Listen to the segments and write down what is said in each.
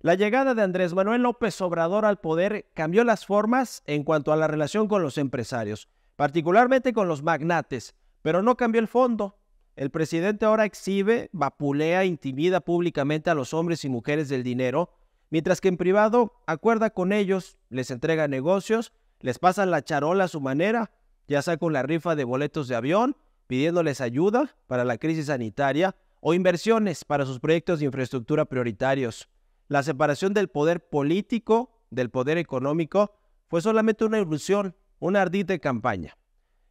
La llegada de Andrés Manuel López Obrador al poder cambió las formas en cuanto a la relación con los empresarios, particularmente con los magnates, pero no cambió el fondo. El presidente ahora exhibe, vapulea, intimida públicamente a los hombres y mujeres del dinero, mientras que en privado acuerda con ellos, les entrega negocios, les pasa la charola a su manera, ya sea con la rifa de boletos de avión, pidiéndoles ayuda para la crisis sanitaria o inversiones para sus proyectos de infraestructura prioritarios. La separación del poder político del poder económico fue solamente una ilusión, una ardid campaña.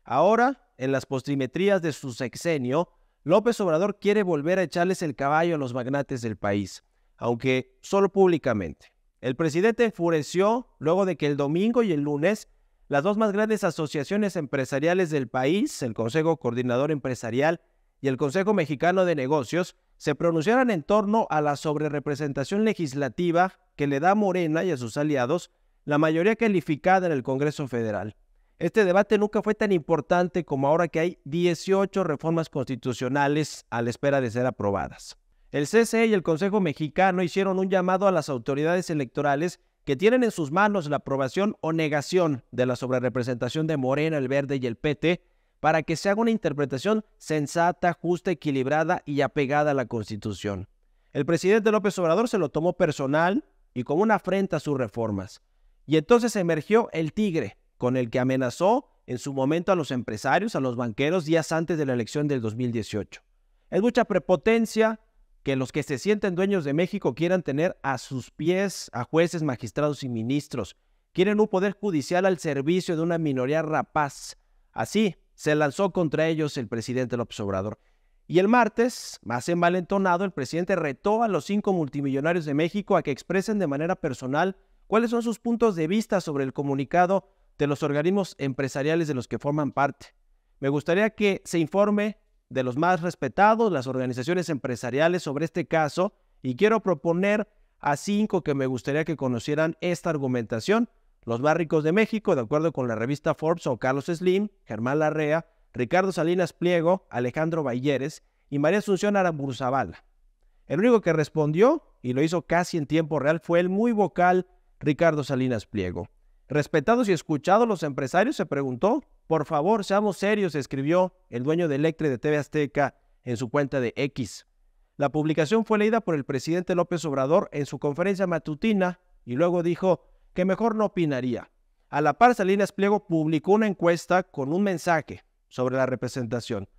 Ahora, en las postrimetrías de su sexenio, López Obrador quiere volver a echarles el caballo a los magnates del país, aunque solo públicamente. El presidente enfureció luego de que el domingo y el lunes las dos más grandes asociaciones empresariales del país, el Consejo Coordinador Empresarial y el Consejo Mexicano de Negocios se pronunciaran en torno a la sobrerepresentación legislativa que le da Morena y a sus aliados la mayoría calificada en el Congreso Federal. Este debate nunca fue tan importante como ahora que hay 18 reformas constitucionales a la espera de ser aprobadas. El CCE y el Consejo Mexicano hicieron un llamado a las autoridades electorales que tienen en sus manos la aprobación o negación de la sobrerepresentación de Morena, el Verde y el PT para que se haga una interpretación sensata, justa, equilibrada y apegada a la Constitución. El presidente López Obrador se lo tomó personal y como una afrenta a sus reformas. Y entonces emergió el tigre, con el que amenazó en su momento a los empresarios, a los banqueros, días antes de la elección del 2018. Es mucha prepotencia que los que se sienten dueños de México quieran tener a sus pies a jueces, magistrados y ministros. Quieren un poder judicial al servicio de una minoría rapaz. Así, se lanzó contra ellos el presidente López Obrador. Y el martes, más envalentonado, el presidente retó a los cinco multimillonarios de México a que expresen de manera personal cuáles son sus puntos de vista sobre el comunicado de los organismos empresariales de los que forman parte. Me gustaría que se informe de los más respetados, las organizaciones empresariales, sobre este caso y quiero proponer a cinco que me gustaría que conocieran esta argumentación los más ricos de México, de acuerdo con la revista Forbes, son Carlos Slim, Germán Larrea, Ricardo Salinas Pliego, Alejandro Valleres y María Asunción Aramburzabala. El único que respondió, y lo hizo casi en tiempo real, fue el muy vocal Ricardo Salinas Pliego. Respetados y escuchados los empresarios, se preguntó, por favor, seamos serios, escribió el dueño de Electre de TV Azteca en su cuenta de X. La publicación fue leída por el presidente López Obrador en su conferencia matutina y luego dijo, que mejor no opinaría. A la par, Salinas Pliego publicó una encuesta con un mensaje sobre la representación.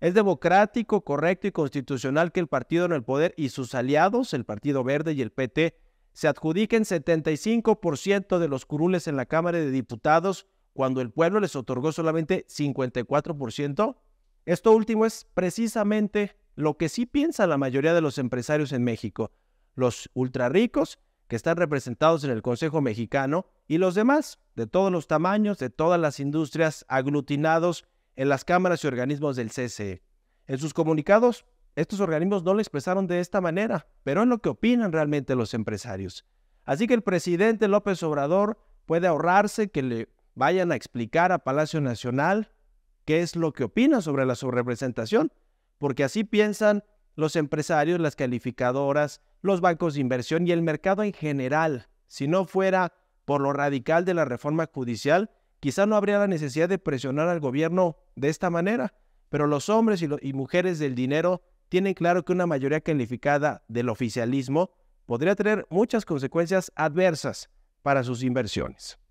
Es democrático, correcto y constitucional que el partido en el poder y sus aliados, el Partido Verde y el PT, se adjudiquen 75% de los curules en la Cámara de Diputados cuando el pueblo les otorgó solamente 54%. Esto último es precisamente lo que sí piensa la mayoría de los empresarios en México. Los ultrarricos que están representados en el Consejo Mexicano y los demás, de todos los tamaños, de todas las industrias, aglutinados en las cámaras y organismos del CCE. En sus comunicados, estos organismos no lo expresaron de esta manera, pero es lo que opinan realmente los empresarios. Así que el presidente López Obrador puede ahorrarse que le vayan a explicar a Palacio Nacional qué es lo que opina sobre la subrepresentación, porque así piensan los empresarios, las calificadoras, los bancos de inversión y el mercado en general. Si no fuera por lo radical de la reforma judicial, quizá no habría la necesidad de presionar al gobierno de esta manera. Pero los hombres y, mujeres del dinero tienen claro que una mayoría calificada del oficialismo podría tener muchas consecuencias adversas para sus inversiones.